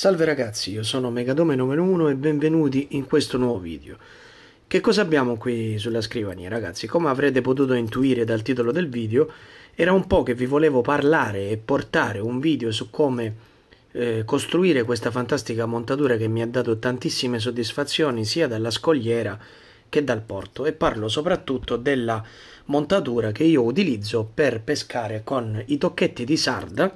Salve ragazzi, io sono Megadome numero 1 e benvenuti in questo nuovo video. Che cosa abbiamo qui sulla scrivania ragazzi? Come avrete potuto intuire dal titolo del video, era un po' che vi volevo parlare e portare un video su come eh, costruire questa fantastica montatura che mi ha dato tantissime soddisfazioni sia dalla scogliera che dal porto e parlo soprattutto della montatura che io utilizzo per pescare con i tocchetti di sarda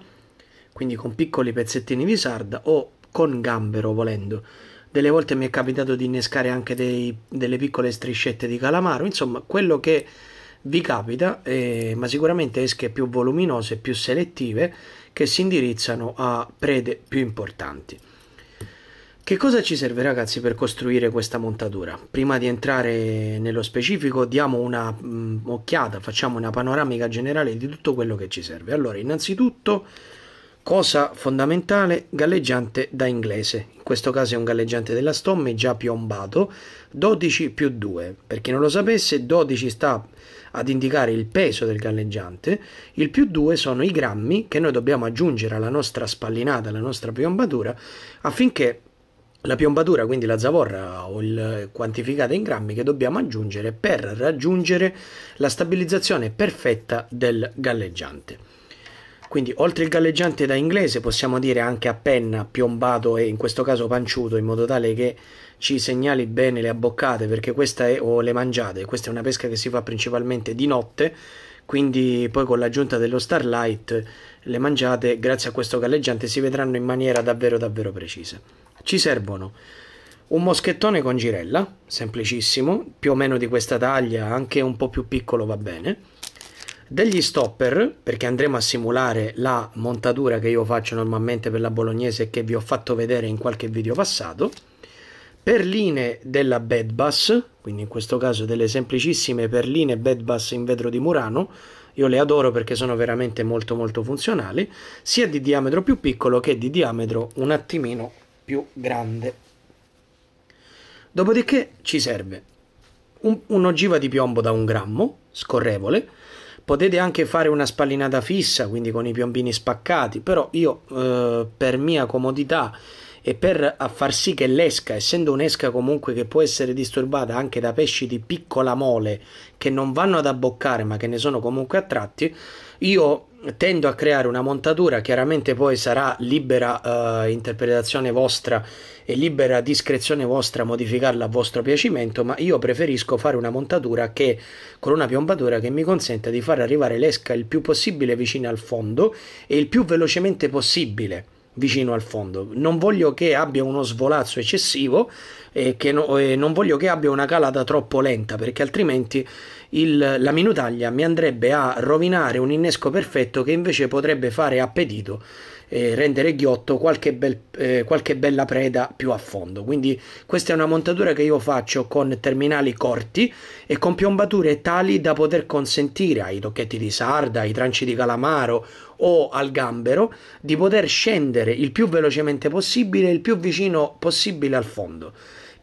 quindi con piccoli pezzettini di sarda o con gambero volendo. Delle volte mi è capitato di innescare anche dei, delle piccole striscette di calamaro, insomma quello che vi capita, eh, ma sicuramente esche più voluminose, più selettive, che si indirizzano a prede più importanti. Che cosa ci serve ragazzi per costruire questa montatura? Prima di entrare nello specifico diamo una mh, mm, occhiata, facciamo una panoramica generale di tutto quello che ci serve. Allora, innanzitutto Cosa fondamentale, galleggiante da inglese. In questo caso è un galleggiante della Stomme già piombato, 12 più 2. Per chi non lo sapesse, 12 sta ad indicare il peso del galleggiante, il più 2 sono i grammi che noi dobbiamo aggiungere alla nostra spallinata, alla nostra piombatura, affinché la piombatura, quindi la zavorra o il quantificata in grammi che dobbiamo aggiungere per raggiungere la stabilizzazione perfetta del galleggiante. Quindi oltre il galleggiante da inglese possiamo dire anche a penna, piombato e in questo caso panciuto, in modo tale che ci segnali bene le abboccate perché questa è, o le mangiate, questa è una pesca che si fa principalmente di notte, quindi poi con l'aggiunta dello starlight le mangiate grazie a questo galleggiante si vedranno in maniera davvero davvero precisa. Ci servono un moschettone con girella, semplicissimo, più o meno di questa taglia, anche un po' più piccolo va bene degli stopper perché andremo a simulare la montatura che io faccio normalmente per la bolognese e che vi ho fatto vedere in qualche video passato perline della bedbus quindi in questo caso delle semplicissime perline bedbus in vetro di Murano io le adoro perché sono veramente molto molto funzionali sia di diametro più piccolo che di diametro un attimino più grande dopodiché ci serve un, un'ogiva di piombo da un grammo scorrevole Potete anche fare una spallinata fissa, quindi con i piombini spaccati, però io eh, per mia comodità e per far sì che l'esca, essendo un'esca comunque che può essere disturbata anche da pesci di piccola mole che non vanno ad abboccare ma che ne sono comunque attratti, io tendo a creare una montatura, chiaramente poi sarà libera eh, interpretazione vostra e libera discrezione vostra modificarla a vostro piacimento, ma io preferisco fare una montatura che con una piombatura che mi consenta di far arrivare l'esca il più possibile vicino al fondo e il più velocemente possibile vicino al fondo. Non voglio che abbia uno svolazzo eccessivo e, no, e non voglio che abbia una calata troppo lenta perché altrimenti il, la minutaglia mi andrebbe a rovinare un innesco perfetto che invece potrebbe fare appetito eh, rendere ghiotto qualche, bel, eh, qualche bella preda più a fondo. Quindi questa è una montatura che io faccio con terminali corti e con piombature tali da poter consentire ai tocchetti di sarda, ai tranci di calamaro o al gambero di poter scendere il più velocemente possibile, il più vicino possibile al fondo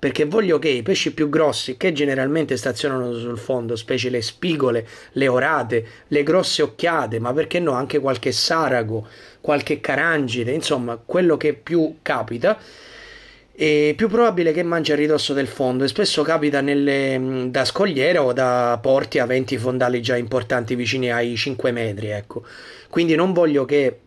perché voglio che i pesci più grossi, che generalmente stazionano sul fondo, specie le spigole, le orate, le grosse occhiate, ma perché no anche qualche sarago, qualche carangide, insomma, quello che più capita. È più probabile che mangi a ridosso del fondo e spesso capita nelle, mm, da scogliere o da porti aventi fondali già importanti vicini ai 5 metri. Ecco. Quindi non voglio che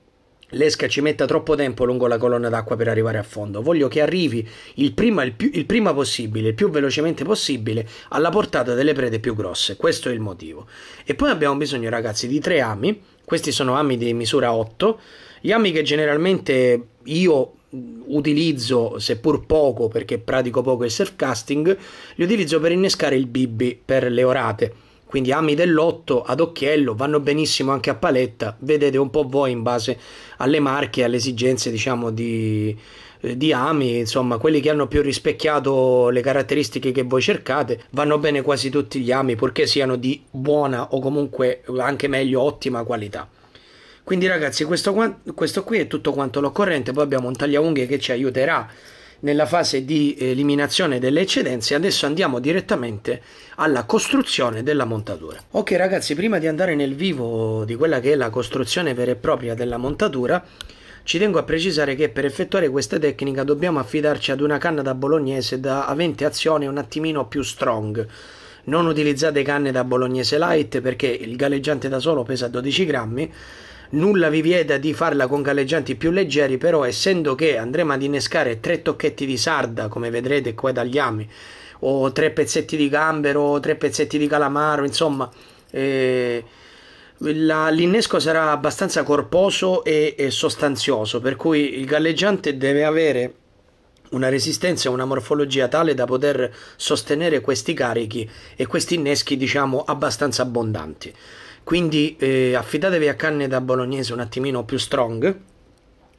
l'esca ci metta troppo tempo lungo la colonna d'acqua per arrivare a fondo. Voglio che arrivi il prima, il più, il prima possibile, il più velocemente possibile, alla portata delle prede più grosse. Questo è il motivo. E poi abbiamo bisogno, ragazzi, di tre ami. Questi sono ami di misura 8. Gli ami che generalmente io utilizzo, seppur poco, perché pratico poco il surf casting, li utilizzo per innescare il bibbi per le orate quindi ami dell'8 ad occhiello, vanno benissimo anche a paletta, vedete un po' voi in base alle marche alle esigenze diciamo di, eh, di ami, insomma, quelli che hanno più rispecchiato le caratteristiche che voi cercate, vanno bene quasi tutti gli ami, purché siano di buona o comunque anche meglio ottima qualità. Quindi ragazzi, questo, questo qui è tutto quanto l'occorrente, poi abbiamo un tagliaunghie che ci aiuterà nella fase di eliminazione delle eccedenze adesso andiamo direttamente alla costruzione della montatura ok ragazzi prima di andare nel vivo di quella che è la costruzione vera e propria della montatura ci tengo a precisare che per effettuare questa tecnica dobbiamo affidarci ad una canna da bolognese da avente azione un attimino più strong non utilizzate canne da bolognese light perché il galleggiante da solo pesa 12 grammi nulla vi vieta di farla con galleggianti più leggeri, però essendo che andremo ad innescare tre tocchetti di sarda, come vedrete qua dagli ami, o tre pezzetti di gambero, o tre pezzetti di calamaro, insomma... Eh, l'innesco sarà abbastanza corposo e, e, sostanzioso, per cui il galleggiante deve avere una resistenza e una morfologia tale da poter sostenere questi carichi e questi inneschi, diciamo, abbastanza abbondanti. Quindi eh, affidatevi a canne da bolognese un attimino più strong,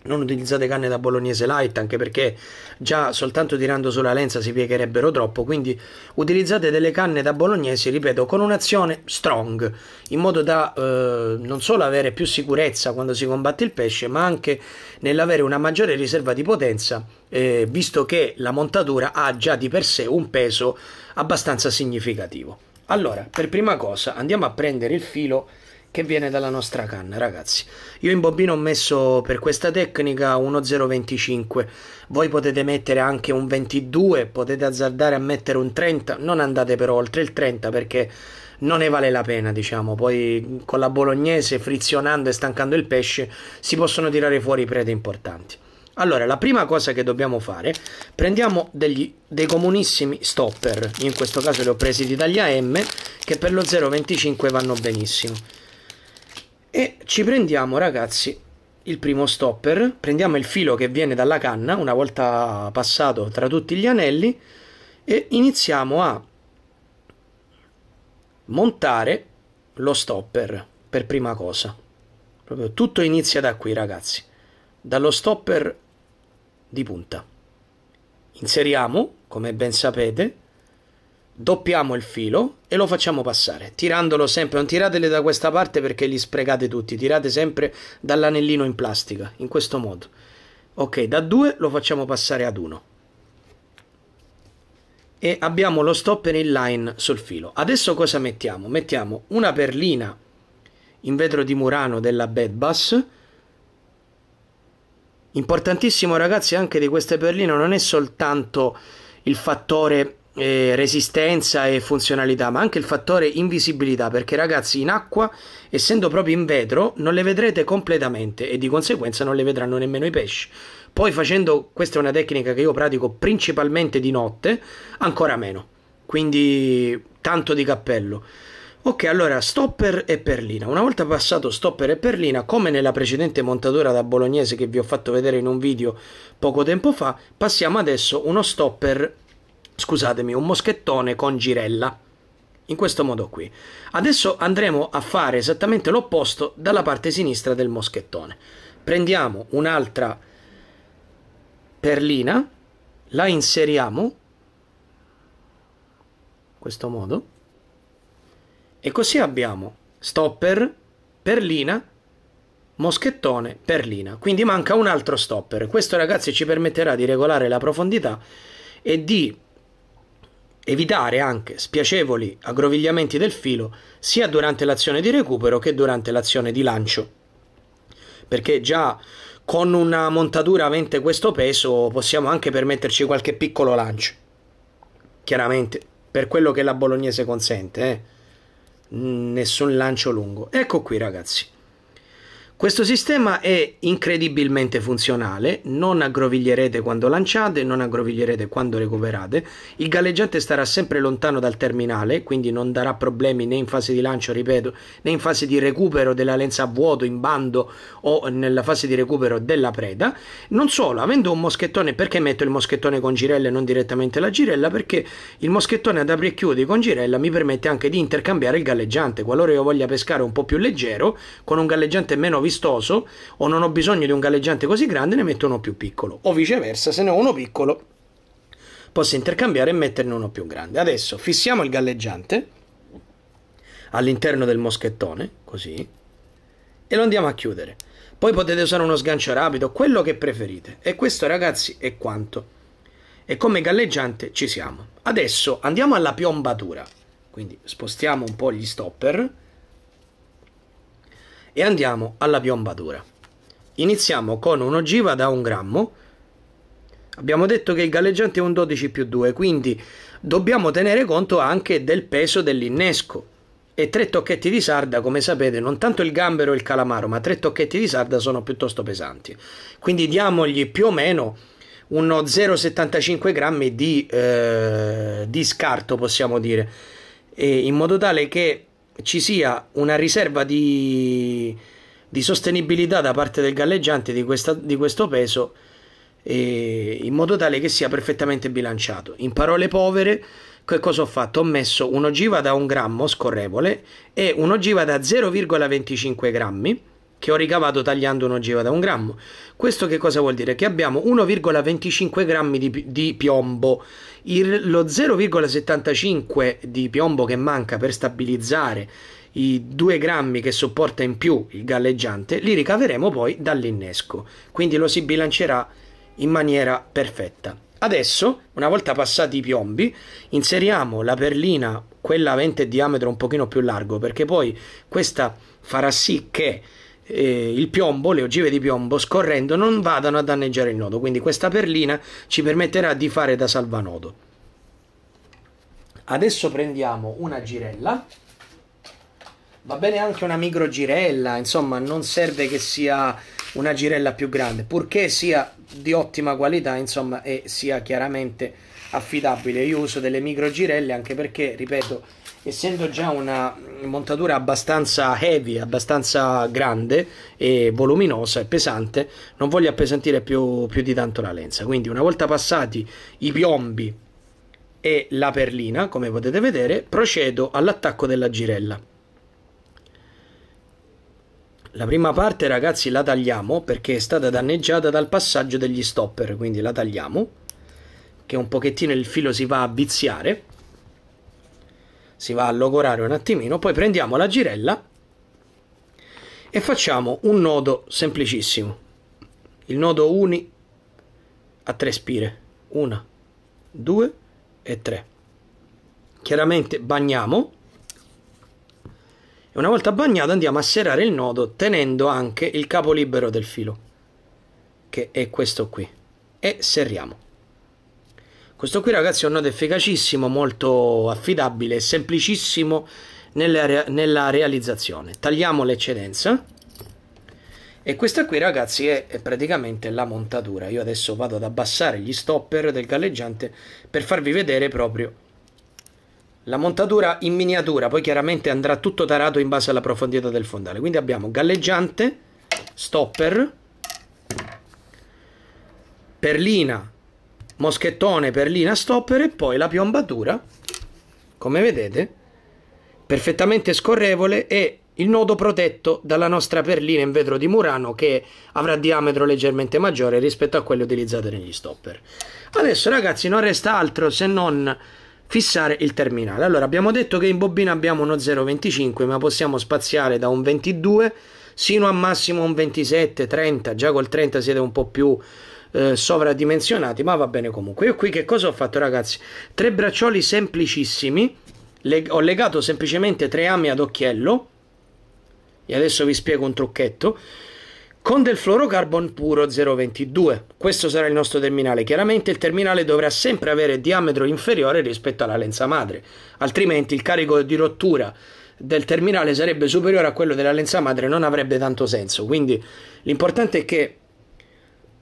non utilizzate canne da bolognese light anche perché già soltanto tirando sulla lenza si piegherebbero troppo quindi utilizzate delle canne da bolognese ripeto con un'azione strong in modo da eh, non solo avere più sicurezza quando si combatte il pesce ma anche nell'avere una maggiore riserva di potenza eh, visto che la montatura ha già di per sé un peso abbastanza significativo allora, per prima cosa andiamo a prendere il filo che viene dalla nostra canna, ragazzi. Io in bobina ho messo per questa tecnica uno 025. Voi potete mettere anche un 22, potete azzardare a mettere un 30, non andate però oltre il 30 perché non ne vale la pena, diciamo. Poi con la bolognese, frizionando e stancando il pesce, si possono tirare fuori prede importanti. Allora, la prima cosa che dobbiamo fare, prendiamo degli, dei comunissimi stopper, io in questo caso li ho presi di taglia M, che per lo 0,25 vanno benissimo. E ci prendiamo, ragazzi, il primo stopper, prendiamo il filo che viene dalla canna, una volta passato tra tutti gli anelli, e iniziamo a montare lo stopper per prima cosa. Proprio tutto inizia da qui, ragazzi. Dallo stopper di punta. Inseriamo, come ben sapete, doppiamo il filo e lo facciamo passare, tirandolo sempre, non tiratele da questa parte perché li sprecate tutti, tirate sempre dall'anellino in plastica, in questo modo. Ok, da 2 lo facciamo passare ad 1 e abbiamo lo stopper in line sul filo. Adesso cosa mettiamo? Mettiamo una perlina in vetro di Murano della Bed Bus Importantissimo ragazzi anche di queste perline non è soltanto il fattore eh, resistenza e funzionalità, ma anche il fattore invisibilità, perché ragazzi in acqua, essendo proprio in vetro, non le vedrete completamente e di conseguenza non le vedranno nemmeno i pesci. Poi facendo, questa è una tecnica che io pratico principalmente di notte, ancora meno. Quindi tanto di cappello. Ok, allora stopper e perlina. Una volta passato stopper e perlina, come nella precedente montatura da bolognese che vi ho fatto vedere in un video poco tempo fa, passiamo adesso uno stopper, scusatemi, un moschettone con girella. In questo modo qui. Adesso andremo a fare esattamente l'opposto dalla parte sinistra del moschettone. Prendiamo un'altra perlina, la inseriamo in questo modo e così abbiamo stopper, perlina, moschettone, perlina. Quindi manca un altro stopper. Questo ragazzi ci permetterà di regolare la profondità e di evitare anche spiacevoli aggrovigliamenti del filo sia durante l'azione di recupero che durante l'azione di lancio. Perché già con una montatura avente questo peso possiamo anche permetterci qualche piccolo lancio. Chiaramente, per quello che la bolognese consente, eh nessun lancio lungo. Ecco qui ragazzi, questo sistema è incredibilmente funzionale, non aggroviglierete quando lanciate, non aggroviglierete quando recuperate, il galleggiante starà sempre lontano dal terminale, quindi non darà problemi né in fase di lancio, ripeto, né in fase di recupero della lenza a vuoto, in bando o nella fase di recupero della preda. Non solo, avendo un moschettone, perché metto il moschettone con girella e non direttamente la girella? Perché il moschettone ad apri e chiudi con girella mi permette anche di intercambiare il galleggiante, qualora io voglia pescare un po' più leggero, con un galleggiante meno vistoso o non ho bisogno di un galleggiante così grande, ne metto uno più piccolo. O viceversa, se ne ho uno piccolo, posso intercambiare e metterne uno più grande. Adesso fissiamo il galleggiante all'interno del moschettone, così, e lo andiamo a chiudere. Poi potete usare uno sgancio rapido, quello che preferite. E questo ragazzi è quanto. E come galleggiante ci siamo. Adesso andiamo alla piombatura. Quindi spostiamo un po' gli stopper e andiamo alla piombatura. Iniziamo con un'ogiva da un grammo. Abbiamo detto che il galleggiante è un 12 più 2, quindi dobbiamo tenere conto anche del peso dell'innesco. E tre tocchetti di sarda, come sapete, non tanto il gambero e il calamaro, ma tre tocchetti di sarda sono piuttosto pesanti. Quindi diamogli più o meno uno 0,75 grammi di, eh, di scarto, possiamo dire, e in modo tale che ci sia una riserva di, di sostenibilità da parte del galleggiante di, questa, di questo peso eh, in modo tale che sia perfettamente bilanciato. In parole povere, che cosa ho fatto? Ho messo un'ogiva da un grammo scorrevole e un'ogiva da 0,25 grammi che ho ricavato tagliando un'ogiva da un grammo. Questo che cosa vuol dire? Che abbiamo 1,25 grammi di, di piombo. Il, lo 0,75 di piombo che manca per stabilizzare i 2 grammi che sopporta in più il galleggiante li ricaveremo poi dall'innesco. Quindi lo si bilancerà in maniera perfetta. Adesso, una volta passati i piombi, inseriamo la perlina, quella avente diametro un pochino più largo, perché poi questa farà sì che eh, il piombo, le ogive di piombo scorrendo non vadano a danneggiare il nodo, quindi questa perlina ci permetterà di fare da salvanodo. Adesso prendiamo una girella, va bene anche una micro girella, insomma non serve che sia una girella più grande, purché sia di ottima qualità, insomma, e sia chiaramente affidabile. Io uso delle micro girelle anche perché, ripeto, essendo già una montatura abbastanza heavy, abbastanza grande e voluminosa e pesante, non voglio appesantire più, più di tanto la lenza. Quindi una volta passati i piombi e la perlina, come potete vedere, procedo all'attacco della girella. La prima parte, ragazzi, la tagliamo perché è stata danneggiata dal passaggio degli stopper, quindi la tagliamo, che un pochettino il filo si va a viziare si va a logorare un attimino, poi prendiamo la girella e facciamo un nodo semplicissimo, il nodo uni a tre spire, una, due e tre. Chiaramente bagniamo e una volta bagnato andiamo a serrare il nodo tenendo anche il capo libero del filo, che è questo qui, e serriamo. Questo qui ragazzi è un nodo efficacissimo, molto affidabile, semplicissimo nella, nella realizzazione. Tagliamo l'eccedenza e questa qui ragazzi è, è, praticamente la montatura. Io adesso vado ad abbassare gli stopper del galleggiante per farvi vedere proprio la montatura in miniatura, poi chiaramente andrà tutto tarato in base alla profondità del fondale. Quindi abbiamo galleggiante, stopper, perlina moschettone, per lina stopper e poi la piombatura, come vedete, perfettamente scorrevole e il nodo protetto dalla nostra perlina in vetro di Murano che avrà diametro leggermente maggiore rispetto a quelle utilizzate negli stopper. Adesso ragazzi non resta altro se non fissare il terminale. Allora abbiamo detto che in bobina abbiamo uno 0,25 ma possiamo spaziare da un 22 sino a massimo un 27, 30, già col 30 siete un po' più eh, sovradimensionati, ma va bene comunque. Io qui che cosa ho fatto ragazzi? Tre braccioli semplicissimi, leg ho legato semplicemente tre ami ad occhiello, e adesso vi spiego un trucchetto, con del fluorocarbon puro 0,22. Questo sarà il nostro terminale. Chiaramente il terminale dovrà sempre avere diametro inferiore rispetto alla lenza madre, altrimenti il carico di rottura del terminale sarebbe superiore a quello della lenza madre non avrebbe tanto senso. Quindi l'importante è che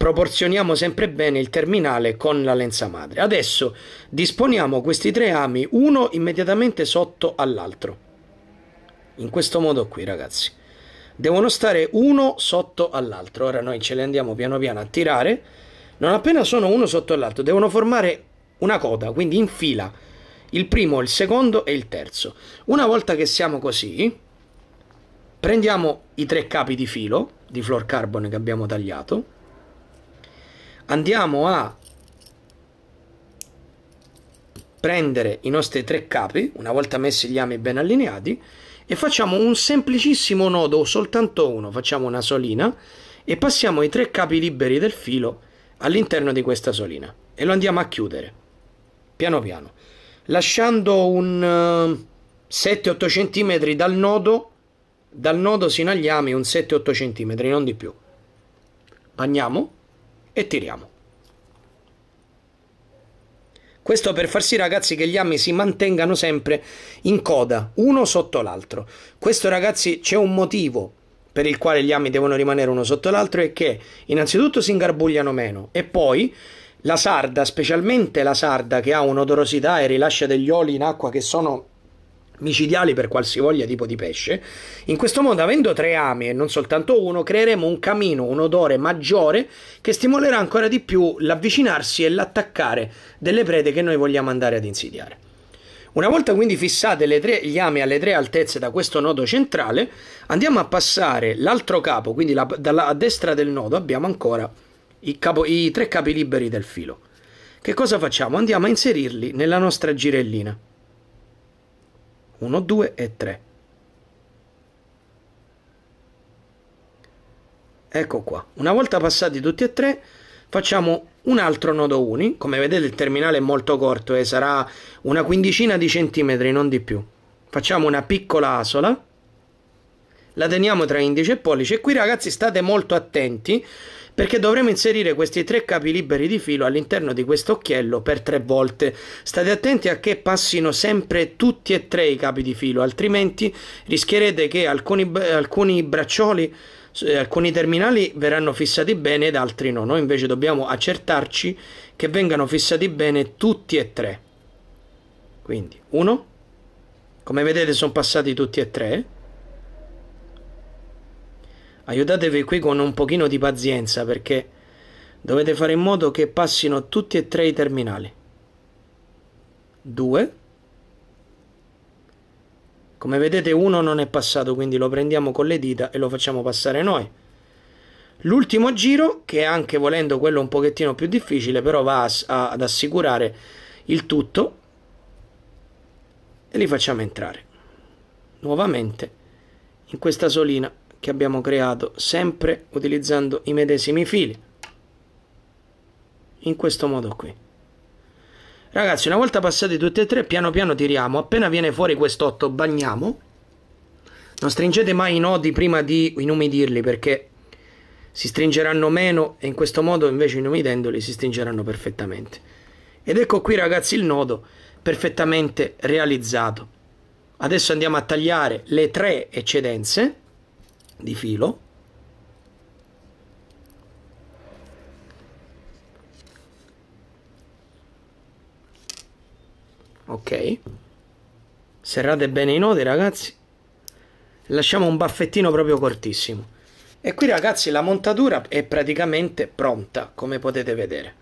Proporzioniamo sempre bene il terminale con la lenza madre. Adesso disponiamo questi tre ami uno immediatamente sotto all'altro. In questo modo qui, ragazzi. Devono stare uno sotto all'altro. Ora noi ce li andiamo piano piano a tirare. Non appena sono uno sotto all'altro, devono formare una coda, quindi in fila. Il primo, il secondo e il terzo. Una volta che siamo così, prendiamo i tre capi di filo di fluorocarbone che abbiamo tagliato andiamo a prendere i nostri tre capi, una volta messi gli ami ben allineati, e facciamo un semplicissimo nodo, soltanto uno, facciamo una solina e passiamo i tre capi liberi del filo all'interno di questa solina e lo andiamo a chiudere piano piano lasciando un 7-8 eh, cm dal nodo dal nodo sino agli ami un 7-8 cm non di più bagniamo e tiriamo. Questo per far sì, ragazzi, che gli ami si mantengano sempre in coda, uno sotto l'altro. Questo, ragazzi, c'è un motivo per il quale gli ami devono rimanere uno sotto l'altro è che innanzitutto si ingarbugliano meno e poi la sarda, specialmente la sarda che ha un'odorosità e rilascia degli oli in acqua che sono micidiali per qualsivoglia tipo di pesce. In questo modo, avendo tre ami e non soltanto uno, creeremo un camino, un odore maggiore che stimolerà ancora di più l'avvicinarsi e l'attaccare delle prede che noi vogliamo andare ad insidiare. Una volta quindi fissate tre, gli ami alle tre altezze da questo nodo centrale, andiamo a passare l'altro capo, quindi la, dalla, a destra del nodo abbiamo ancora i, capo, i tre capi liberi del filo. Che cosa facciamo? Andiamo a inserirli nella nostra girellina. 1, 2 e 3. Ecco qua. Una volta passati tutti e tre, facciamo un altro nodo uni. Come vedete il terminale è molto corto e eh, sarà una quindicina di centimetri, non di più. Facciamo una piccola asola. La teniamo tra indice e pollice. E qui ragazzi state molto attenti perché dovremo inserire questi tre capi liberi di filo all'interno di questo occhiello per tre volte. State attenti a che passino sempre tutti e tre i capi di filo, altrimenti rischierete che alcuni, alcuni braccioli eh, alcuni terminali verranno fissati bene ed altri no, noi invece dobbiamo accertarci che vengano fissati bene tutti e tre. Quindi, uno, come vedete sono passati tutti e tre, Aiutatevi qui con un pochino di pazienza perché dovete fare in modo che passino tutti e tre i terminali. 2. Come vedete uno non è passato, quindi lo prendiamo con le dita e lo facciamo passare noi. L'ultimo giro, che anche volendo quello un pochettino più difficile, però va a, a, ad assicurare il tutto, e li facciamo entrare nuovamente in questa solina che abbiamo creato sempre utilizzando i medesimi fili in questo modo qui ragazzi una volta passati tutti e tre piano piano tiriamo appena viene fuori quest'otto bagniamo non stringete mai i nodi prima di inumidirli perché si stringeranno meno e in questo modo invece inumidendoli si stringeranno perfettamente ed ecco qui ragazzi il nodo perfettamente realizzato adesso andiamo a tagliare le tre eccedenze di filo ok serrate bene i nodi ragazzi lasciamo un baffettino proprio cortissimo e qui ragazzi la montatura è praticamente pronta come potete vedere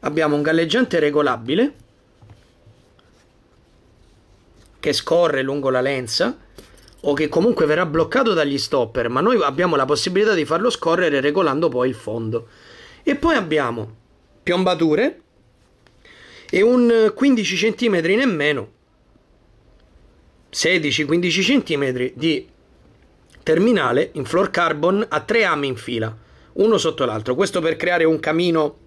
abbiamo un galleggiante regolabile che scorre lungo la lenza o che comunque verrà bloccato dagli stopper, ma noi abbiamo la possibilità di farlo scorrere regolando poi il fondo. E poi abbiamo piombature e un 15 cm nemmeno 16-15 cm di terminale in floor carbon a tre ami in fila, uno sotto l'altro. Questo per creare un camino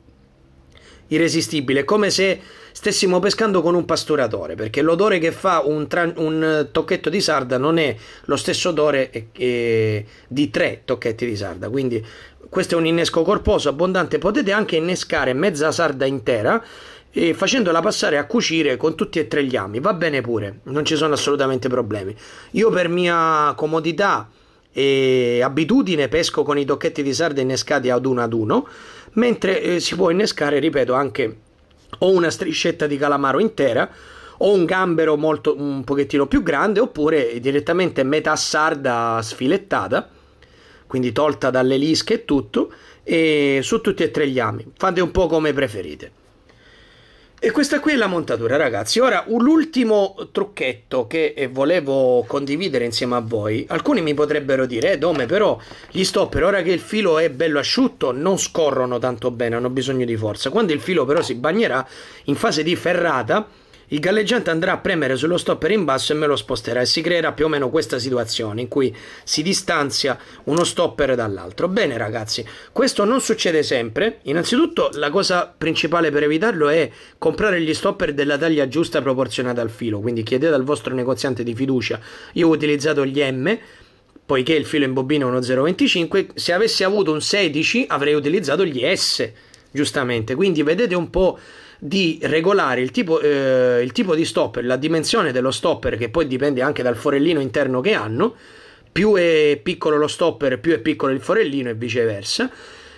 irresistibile, come se stessimo pescando con un pasturatore, perché l'odore che fa un, un tocchetto di sarda non è lo stesso odore eh, eh, di tre tocchetti di sarda, quindi questo è un innesco corposo abbondante, potete anche innescare mezza sarda intera e eh, facendola passare a cucire con tutti e tre gli ami, va bene pure, non ci sono assolutamente problemi. Io per mia comodità e abitudine pesco con i tocchetti di sarda innescati ad uno ad uno mentre eh, si può innescare, ripeto, anche o una striscetta di calamaro intera o un gambero molto, un pochettino più grande oppure direttamente metà sarda sfilettata quindi tolta dalle lische e tutto e su tutti e tre gli ami fate un po' come preferite e questa qui è la montatura, ragazzi. Ora, l'ultimo trucchetto che eh, volevo condividere insieme a voi. Alcuni mi potrebbero dire, eh, Dome, però gli stopper, ora che il filo è bello asciutto, non scorrono tanto bene, hanno bisogno di forza. Quando il filo però si bagnerà in fase di ferrata, il galleggiante andrà a premere sullo stopper in basso e me lo sposterà e si creerà più o meno questa situazione in cui si distanzia uno stopper dall'altro. Bene ragazzi, questo non succede sempre. Innanzitutto la cosa principale per evitarlo è comprare gli stopper della taglia giusta proporzionata al filo, quindi chiedete al vostro negoziante di fiducia. Io ho utilizzato gli M poiché il filo in bobina è uno 0,25, se avessi avuto un 16 avrei utilizzato gli S, giustamente. Quindi vedete un po' di regolare il tipo, eh, il tipo di stopper, la dimensione dello stopper che poi dipende anche dal forellino interno che hanno, più è piccolo lo stopper più è piccolo il forellino e viceversa,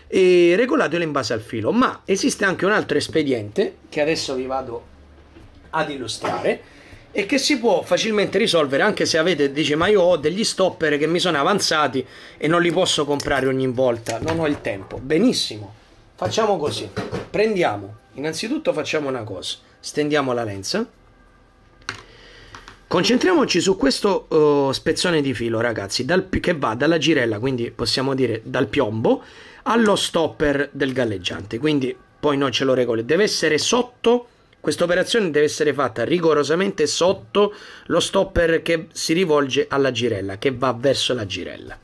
e regolatelo in base al filo. Ma esiste anche un altro espediente che adesso vi vado ad illustrare e che si può facilmente risolvere anche se avete, dice ma io ho degli stopper che mi sono avanzati e non li posso comprare ogni volta, non ho il tempo. Benissimo, facciamo così, prendiamo Innanzitutto facciamo una cosa, stendiamo la lenza. Concentriamoci su questo uh, spezzone di filo, ragazzi, dal, che va dalla girella, quindi possiamo dire dal piombo, allo stopper del galleggiante. Quindi poi noi ce lo regole. Deve essere sotto, questa operazione deve essere fatta rigorosamente sotto lo stopper che si rivolge alla girella, che va verso la girella.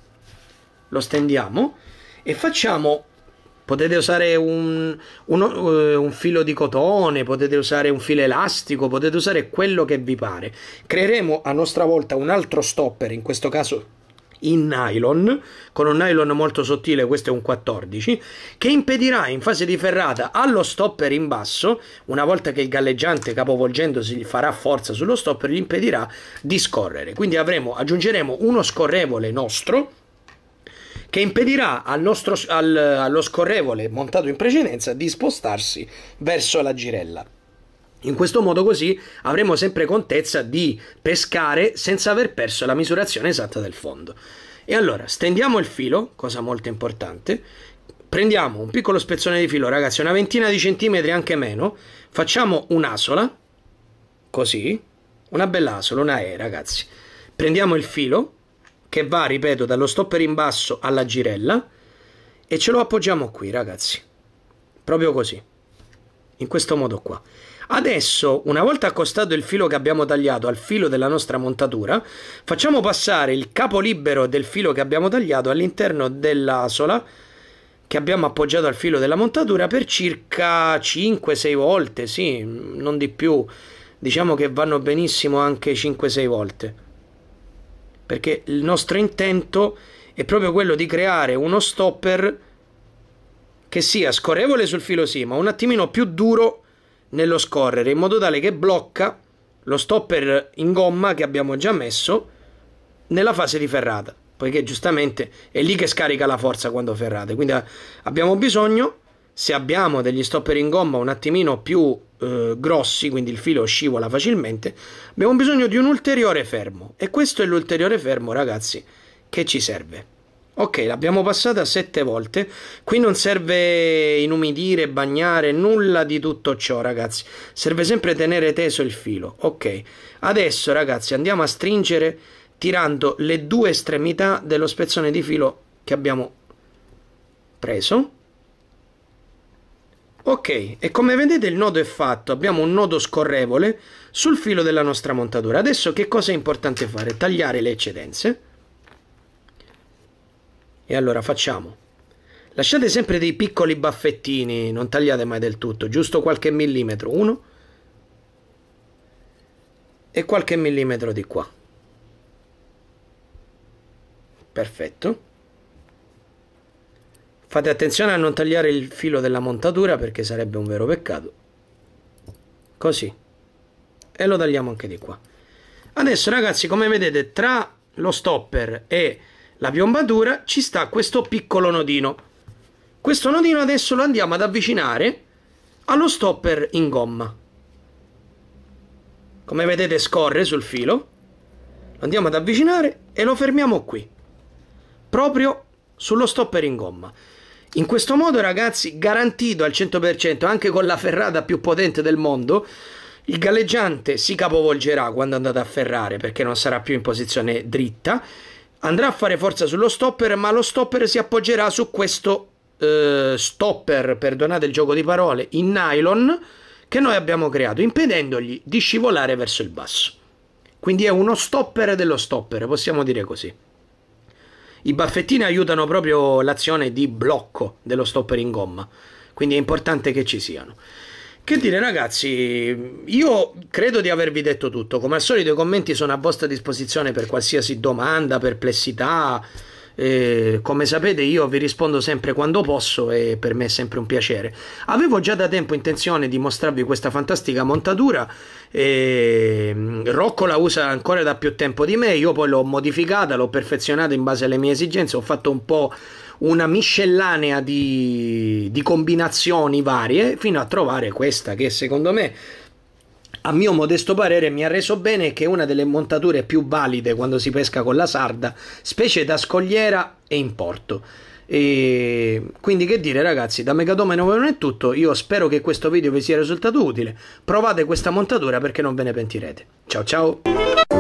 Lo stendiamo e facciamo potete usare un, uno, eh, un, filo di cotone, potete usare un filo elastico, potete usare quello che vi pare. Creeremo a nostra volta un altro stopper, in questo caso in nylon, con un nylon molto sottile, questo è un 14, che impedirà in fase di ferrata allo stopper in basso, una volta che il galleggiante capovolgendosi farà forza sullo stopper, gli impedirà di scorrere. Quindi avremo, aggiungeremo uno scorrevole nostro, che impedirà al nostro, al, allo scorrevole montato in precedenza di spostarsi verso la girella. In questo modo così avremo sempre contezza di pescare senza aver perso la misurazione esatta del fondo. E allora stendiamo il filo, cosa molto importante, prendiamo un piccolo spezzone di filo, ragazzi, una ventina di centimetri anche meno, facciamo un'asola, così, una bella asola, una E, ragazzi. Prendiamo il filo, che va, ripeto, dallo stopper in basso alla girella e ce lo appoggiamo qui, ragazzi. Proprio così. In questo modo qua. Adesso, una volta accostato il filo che abbiamo tagliato al filo della nostra montatura, facciamo passare il capo libero del filo che abbiamo tagliato all'interno dell'asola che abbiamo appoggiato al filo della montatura per circa 5-6 volte, sì, non di più. Diciamo che vanno benissimo anche 5-6 volte perché il nostro intento è proprio quello di creare uno stopper che sia scorrevole sul filo sì, ma un attimino più duro nello scorrere, in modo tale che blocca lo stopper in gomma che abbiamo già messo nella fase di ferrata, poiché giustamente è lì che scarica la forza quando ferrate, quindi ah, abbiamo bisogno se abbiamo degli stopper in gomma un attimino più eh, grossi, quindi il filo scivola facilmente, abbiamo bisogno di un ulteriore fermo. E questo è l'ulteriore fermo, ragazzi, che ci serve. Ok, l'abbiamo passata sette volte, qui non serve inumidire, bagnare, nulla di tutto ciò ragazzi, serve sempre tenere teso il filo. Ok, adesso ragazzi andiamo a stringere tirando le due estremità dello spezzone di filo che abbiamo preso Ok, e come vedete il nodo è fatto, abbiamo un nodo scorrevole sul filo della nostra montatura. Adesso che cosa è importante fare? Tagliare le eccedenze. E allora facciamo. Lasciate sempre dei piccoli baffettini, non tagliate mai del tutto, giusto qualche millimetro, uno e qualche millimetro di qua. Perfetto. Fate attenzione a non tagliare il filo della montatura perché sarebbe un vero peccato. Così. E lo tagliamo anche di qua. Adesso ragazzi come vedete tra lo stopper e la piombatura ci sta questo piccolo nodino. Questo nodino adesso lo andiamo ad avvicinare allo stopper in gomma. Come vedete scorre sul filo. Lo andiamo ad avvicinare e lo fermiamo qui. Proprio sullo stopper in gomma. In questo modo, ragazzi, garantito al 100%, anche con la ferrata più potente del mondo, il galleggiante si capovolgerà quando andate a ferrare perché non sarà più in posizione dritta, andrà a fare forza sullo stopper, ma lo stopper si appoggerà su questo eh, stopper, perdonate il gioco di parole, in nylon che noi abbiamo creato, impedendogli di scivolare verso il basso. Quindi è uno stopper dello stopper, possiamo dire così. I baffettini aiutano proprio l'azione di blocco dello stopper in gomma, quindi è importante che ci siano. Che dire ragazzi, io credo di avervi detto tutto, come al solito i commenti sono a vostra disposizione per qualsiasi domanda, perplessità, eh, come sapete io vi rispondo sempre quando posso e per me è sempre un piacere. Avevo già da tempo intenzione di mostrarvi questa fantastica montatura, eh, Rocco la usa ancora da più tempo di me, io poi l'ho modificata, l'ho perfezionata in base alle mie esigenze, ho fatto un po' una miscellanea di, di combinazioni varie fino a trovare questa che secondo me a mio modesto parere mi ha reso bene che è una delle montature più valide quando si pesca con la sarda, specie da scogliera e in porto. E quindi che dire ragazzi, da Megadome 9 non è tutto, io spero che questo video vi sia risultato utile, provate questa montatura perché non ve ne pentirete. Ciao ciao!